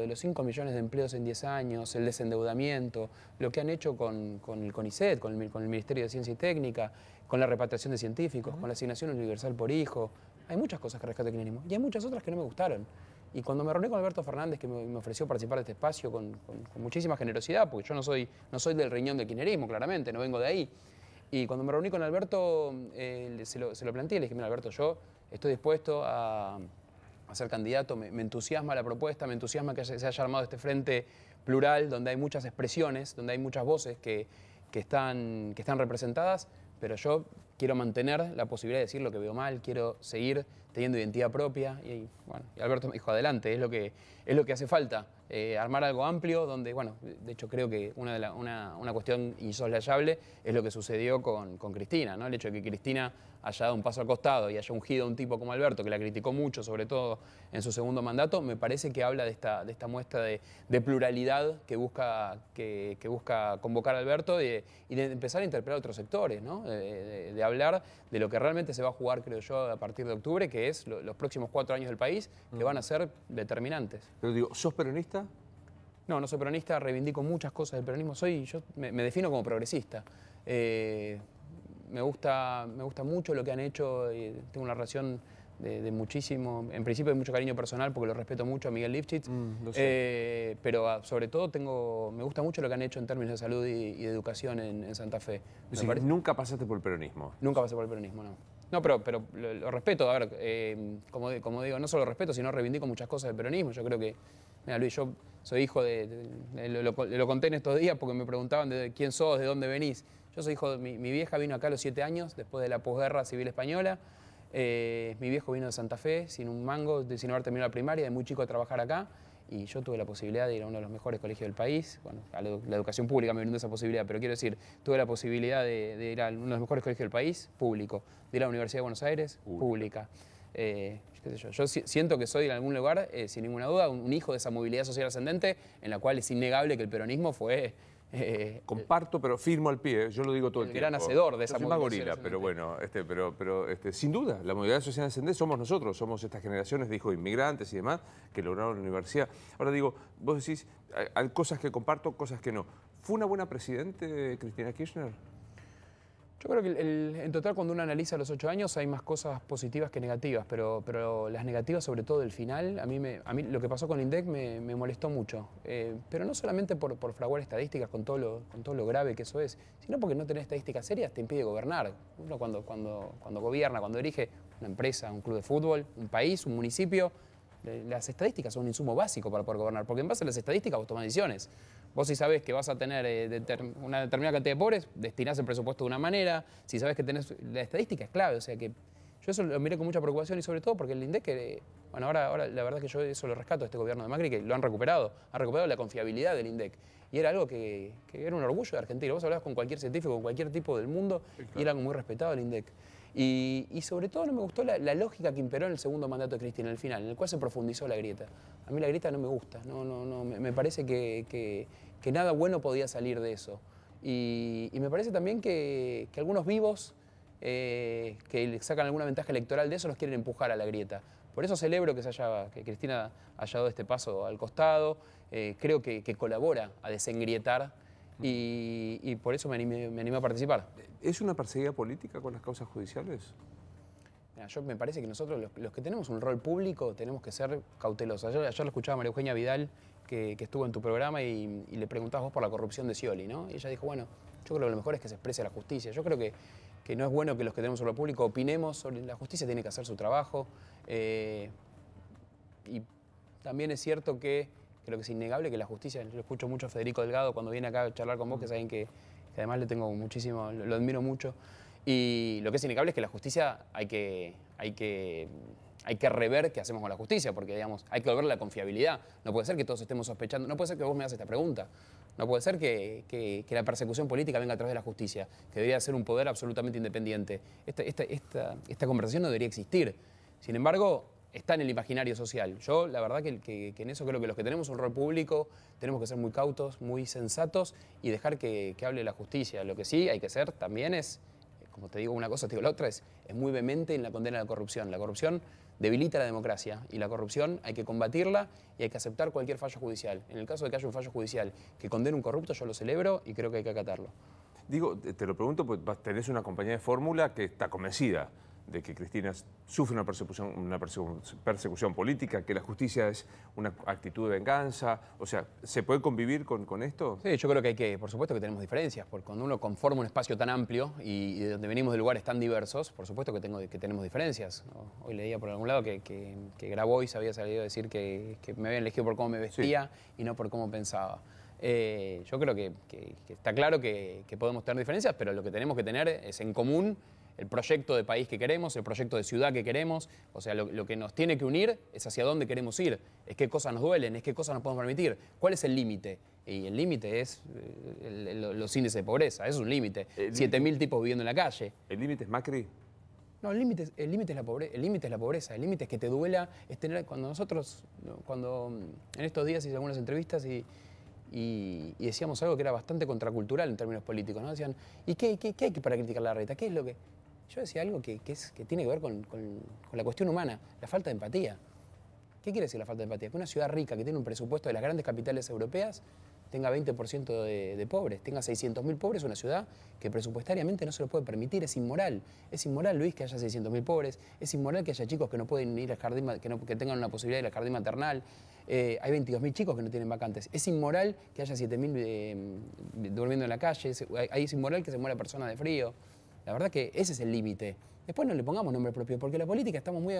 de los 5 millones de empleos en 10 años, el desendeudamiento, lo que han hecho con, con el CONICET, con el, con Ministerio de Ciencia y Técnica, con la repatriación de científicos, con la asignación universal por hijo. Hay muchas cosas que rescato el y hay muchas otras que no me gustaron. Y cuando me reuní con Alberto Fernández, que me, ofreció participar de este espacio con, muchísima generosidad, porque yo no soy, no soy del riñón del quinerismo, claramente, no vengo de ahí. Y cuando me reuní con Alberto, eh, se, lo, se lo planteé, le dije, mira Alberto, yo estoy dispuesto a a ser candidato, me, entusiasma la propuesta, me entusiasma que se haya armado este frente plural donde hay muchas expresiones, donde hay muchas voces que, están, que están representadas, pero yo quiero mantener la posibilidad de decir lo que veo mal, quiero seguir teniendo identidad propia y, Alberto me dijo, adelante, es lo que, es lo que hace falta. Eh, armar algo amplio, donde, bueno, de hecho creo que una, de una, cuestión insoslayable es lo que sucedió con, Cristina, ¿no? El hecho de que Cristina haya dado un paso al costado y haya ungido a un tipo como Alberto, que la criticó mucho, sobre todo en su segundo mandato, me parece que habla de esta, de esta muestra de, pluralidad que busca, que, busca convocar a Alberto y, de empezar a interpelar otros sectores, ¿no? De, hablar de lo que realmente se va a jugar, creo yo, a partir de octubre, que es los próximos cuatro años del país, que van a ser determinantes. Pero digo, ¿sos peronista? No, no soy peronista, reivindico muchas cosas del peronismo. Soy, yo me, defino como progresista. Eh, me, gusta, me gusta mucho lo que han hecho, tengo una relación de, muchísimo, en principio de mucho cariño personal porque lo respeto mucho a Miguel Lipschitz, mm, eh, pero ah, sobre todo me gusta mucho lo que han hecho en términos de salud y, de educación en, Santa Fe. nunca pasaste por el peronismo. Nunca pasé por el peronismo, no. No, pero, pero lo, respeto, a ver, eh, como, digo, no solo respeto, sino reivindico muchas cosas del peronismo. Yo creo que, mira Luis, yo soy hijo de, lo, conté en estos días porque me preguntaban de quién sos, de dónde venís. Yo soy hijo, de, mi, vieja vino acá a los siete años, después de la posguerra civil española. Eh, mi viejo vino de Santa Fe, sin un mango, sin haber terminado la primaria, de muy chico a trabajar acá y yo tuve la posibilidad de ir a uno de los mejores colegios del país, bueno, la, educación pública me brindó esa posibilidad, pero quiero decir, tuve la posibilidad de, ir a uno de los mejores colegios del país, público, de ir a la Universidad de Buenos Aires, pública. Eh, yo, siento que soy en algún lugar, eh, sin ninguna duda, un, hijo de esa movilidad social ascendente en la cual es innegable que el peronismo fue eh, comparto, pero firmo al pie, yo lo digo todo el, tiempo. El gran de esa soy gorila, pero bueno, este, pero, pero este, sin duda, la movilidad social ascendente somos nosotros, somos estas generaciones de hijos inmigrantes y demás que lograron la universidad. Ahora digo, vos decís, hay cosas que comparto, cosas que no. ¿Fue una buena presidente Cristina Kirchner? Yo creo que en total cuando uno analiza los ocho años hay más cosas positivas que negativas, pero, pero las negativas, sobre todo el final, a mí, me, a mí lo que pasó con INDEC me, molestó mucho. Eh, pero no solamente por, por fraguar estadísticas con todo, lo, con todo lo grave que eso es, sino porque no tener estadísticas serias te impide gobernar. Uno cuando, cuando, cuando gobierna, cuando dirige una empresa, un club de fútbol, un país, un municipio, las estadísticas son un insumo básico para poder gobernar, porque en base a las estadísticas vos tomás decisiones. Vos si sabés que vas a tener eh, una determinada cantidad de pobres, destinás el presupuesto de una manera, si sabes que tenés... La estadística es clave, o sea que yo eso lo miré con mucha preocupación y sobre todo porque el INDEC, bueno, ahora, ahora la verdad es que yo eso lo rescato a este gobierno de Macri, que lo han recuperado, ha recuperado la confiabilidad del INDEC. Y era algo que, era un orgullo de Argentina. Vos hablabas con cualquier científico, con cualquier tipo del mundo, y era muy respetado el INDEC. Y, sobre todo no me gustó la, lógica que imperó en el segundo mandato de Cristina, al el final, en el cual se profundizó la grieta. A mí la grieta no me gusta, no, no, no, me, parece que, que, nada bueno podía salir de eso. y me parece también que algunos vivos eh, que sacan alguna ventaja electoral de eso, los quieren empujar a la grieta. Por eso celebro que, se que Cristina haya dado este paso al costado, eh, creo que, colabora a desengrietar y, por eso me animo a participar. ¿Es una perseguida política con las causas judiciales? yo me parece que nosotros, los, que tenemos un rol público, tenemos que ser cautelosos. Ayer, lo escuchaba a María Eugenia Vidal, que, estuvo en tu programa, y, le preguntabas vos por la corrupción de Scioli, ¿no? Y ella dijo, bueno, yo creo que lo mejor es que se exprese la justicia. Yo creo que no es bueno que los que tenemos sobre lo público opinemos sobre la justicia, tiene que hacer su trabajo. Eh, y también es cierto que creo que es innegable que la justicia, lo escucho mucho a Federico Delgado cuando viene acá a charlar con vos, que saben que, que además le tengo muchísimo, lo, admiro mucho. Y lo que es innegable es que la justicia hay que, hay que, hay que rever qué hacemos con la justicia, porque digamos, hay que volver la confiabilidad. No puede ser que todos estemos sospechando, no puede ser que vos me hagas esta pregunta. No puede ser que, la persecución política venga a través de la justicia, que debería ser un poder absolutamente independiente. Este, este, esta, esta, conversación no debería existir. Sin embargo, está en el imaginario social. Yo, la verdad, que, que, en eso creo que los que tenemos un rol público tenemos que ser muy cautos, muy sensatos y dejar que, hable la justicia. Lo que sí hay que ser también es, eh, como te digo una cosa, te digo la otra, es, muy vehemente en la condena de la corrupción. La corrupción debilita la democracia y la corrupción, hay que combatirla y hay que aceptar cualquier fallo judicial. En el caso de que haya un fallo judicial que condene un corrupto, yo lo celebro y creo que hay que acatarlo. Digo, te lo pregunto, pues tenés una compañía de fórmula que está convencida de que Cristina sufre una persecución, una persecución política, que la justicia es una actitud de venganza. O sea, ¿se puede convivir con, esto? Sí, yo creo que hay que, por supuesto que tenemos diferencias, porque cuando uno conforma un espacio tan amplio y, donde venimos de lugares tan diversos, por supuesto que, tengo, que tenemos diferencias. Hoy leía por algún lado que, que, que Grabois había salido a decir que, me habían elegido por cómo me vestía y no por cómo pensaba. Eh, yo creo que, está claro que podemos tener diferencias, pero lo que tenemos que tener es en común el proyecto de país que queremos, el proyecto de ciudad que queremos. O sea, lo, que nos tiene que unir es hacia dónde queremos ir, es qué cosas nos duelen, es qué cosas nos podemos permitir. ¿Cuál es el límite? Y el límite es eh, los índices de pobreza, es un límite. 7.000 tipos viviendo en la calle. ¿El límite es Macri? No, el límite, el límite es la pobreza, el límite es la pobreza, el límite es que te duela es tener cuando nosotros cuando mm, en estos días hice algunas entrevistas y, decíamos algo que era bastante contracultural en términos políticos, ¿no? Decían, ¿y qué, qué hay para criticar la reta? ¿Qué es lo que yo decía algo que, tiene que ver con, la cuestión humana, la falta de empatía. ¿Qué quiere decir la falta de empatía? Que una ciudad rica que tiene un presupuesto de las grandes capitales europeas tenga 20% de, pobres, tenga 600.000 pobres, una ciudad que presupuestariamente no se lo puede permitir, es inmoral. Es inmoral, Luis, que haya 600.000 pobres, es inmoral que haya chicos que no pueden ir al jardín, que, no, que tengan una posibilidad de ir al jardín maternal, eh, hay 22.000 chicos que no tienen vacantes, es inmoral que haya 7.000 eh, durmiendo en la calle, es, es inmoral que se muera persona de frío. La verdad que ese es el límite. Después no le pongamos nombre propio, porque la política estamos muy...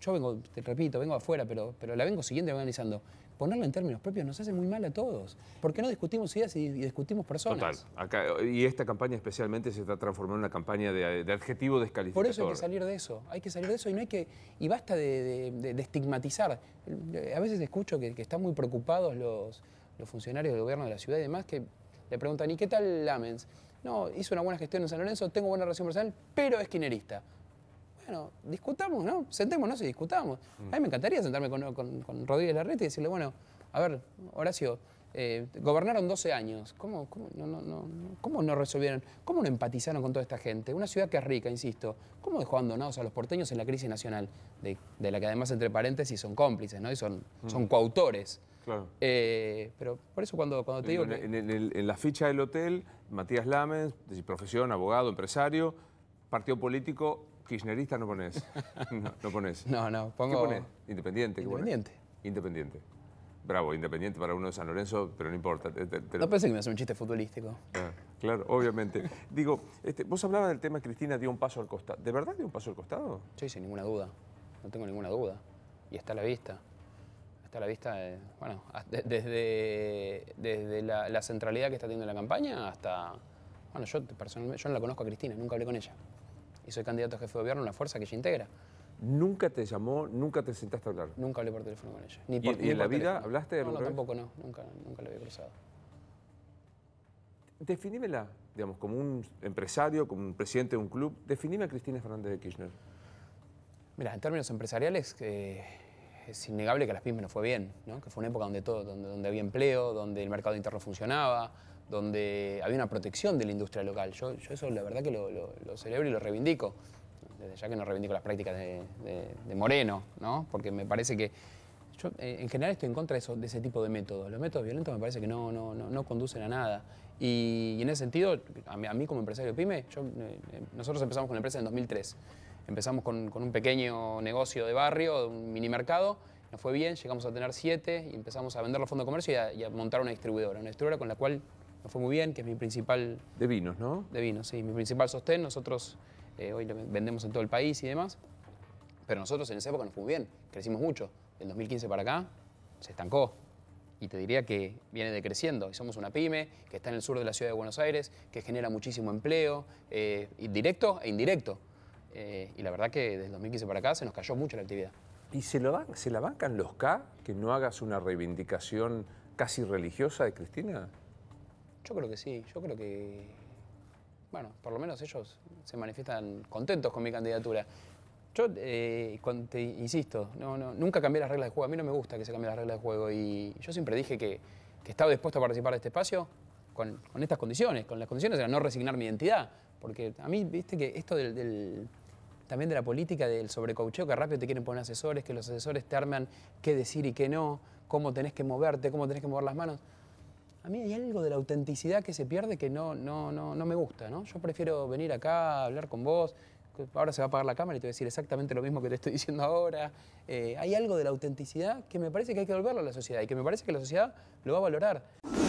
yo vengo, te repito, vengo afuera, pero, pero la vengo siguiendo y organizando. Ponerlo en términos propios nos hace muy mal a todos. ¿Por qué no discutimos ideas y, discutimos personas? Total. Acá, y esta campaña especialmente se está transformando en una campaña de, de adjetivo descalificador. Por eso hay que salir de eso. Hay que salir de eso y no hay que... Y basta de, estigmatizar. A veces escucho que, que están muy preocupados los, los funcionarios del gobierno de la ciudad y demás que le preguntan, ¿y qué tal Lamens? no, hizo una buena gestión en San Lorenzo, tengo buena relación personal, pero es quinerista. Bueno, discutamos, ¿no? Sentémonos y discutamos. Mm. A mí me encantaría sentarme con, Rodríguez Larreta y decirle, bueno, a ver, Horacio, eh, gobernaron 12 años. ¿Cómo, no, resolvieron? ¿Cómo no empatizaron con toda esta gente? Una ciudad que es rica, insisto. ¿Cómo dejó abandonados a los porteños en la crisis nacional? De, la que además, entre paréntesis, son cómplices, ¿no? Y son, mm. son coautores. Claro. Eh, pero por eso cuando, te digo... En, la ficha del hotel, Matías Lames, profesión, abogado, empresario, partido político, kirchnerista no pones. no, no, pones. No, no, pongo... Independiente. Independiente. Independiente. Bravo, Independiente para uno de San Lorenzo, pero no importa. No pensé que me hace un chiste futbolístico. Ah, claro, obviamente. Digo, este, vos hablabas del tema, Cristina dio un paso al costado. ¿De verdad dio un paso al costado? Sí, sin ninguna duda. No tengo ninguna duda. Y está a la vista a la vista, eh, bueno, desde, desde la, centralidad que está teniendo la campaña hasta, bueno, yo personalmente, yo no la conozco a Cristina, nunca hablé con ella. Y soy candidato a jefe de gobierno una fuerza que ella integra. ¿Nunca te llamó, nunca te sentaste a hablar? Nunca hablé por teléfono con ella. Ni ¿Y, en la vida hablaste? De no, no, tampoco no, nunca, nunca la había cruzado. Definímela, digamos, como un empresario, como un presidente de un club, definime a Cristina Fernández de Kirchner. Mira, en términos empresariales, eh, es innegable que a las pymes no fue bien, que fue una época donde, todo, donde, donde, había empleo, donde el mercado interno funcionaba, donde había una protección de la industria local. Yo, eso la verdad que lo, celebro y lo reivindico, desde ya que no reivindico las prácticas de, Moreno, porque me parece que yo eh, en general estoy en contra de, eso, de, ese tipo de métodos. Los métodos violentos me parece que no, no, conducen a nada. Y, en ese sentido, a mí, como empresario pyme, yo, eh, eh, nosotros empezamos con la empresa en 2003. Empezamos con, un pequeño negocio de barrio, un mini mercado, nos fue bien, llegamos a tener siete y empezamos a vender los fondos de comercio y a, montar una distribuidora, una distribuidora con la cual nos fue muy bien, que es mi principal... De vinos, ¿no? De vinos, sí, mi principal sostén. Nosotros eh, hoy vendemos en todo el país y demás, pero nosotros en esa época nos fue bien, crecimos mucho. Del 2015 para acá se estancó, y te diría que viene decreciendo. Y somos una pyme que está en el sur de la ciudad de Buenos Aires, que genera muchísimo empleo, eh, directo e indirecto. Eh, y la verdad que desde 2015 para acá se nos cayó mucho la actividad. ¿Y se, lo se la bancan los K que no hagas una reivindicación casi religiosa de Cristina? Yo creo que sí, yo creo que, bueno, por lo menos ellos se manifiestan contentos con mi candidatura. Yo eh, te insisto, no, nunca cambié las reglas de juego. A mí no me gusta que se cambien las reglas de juego. Y yo siempre dije que, estaba dispuesto a participar de este espacio con, estas condiciones. Con las condiciones era no resignar mi identidad. Porque a mí, viste que esto del también de la política, del sobrecaucheo, que rápido te quieren poner asesores, que los asesores te arman qué decir y qué no, cómo tenés que moverte, cómo tenés que mover las manos. A mí hay algo de la autenticidad que se pierde que no, no, no, no me gusta, ¿no? Yo prefiero venir acá, a hablar con vos, ahora se va a apagar la cámara y te voy a decir exactamente lo mismo que te estoy diciendo ahora. Eh, hay algo de la autenticidad que me parece que hay que devolverlo a la sociedad y que me parece que la sociedad lo va a valorar.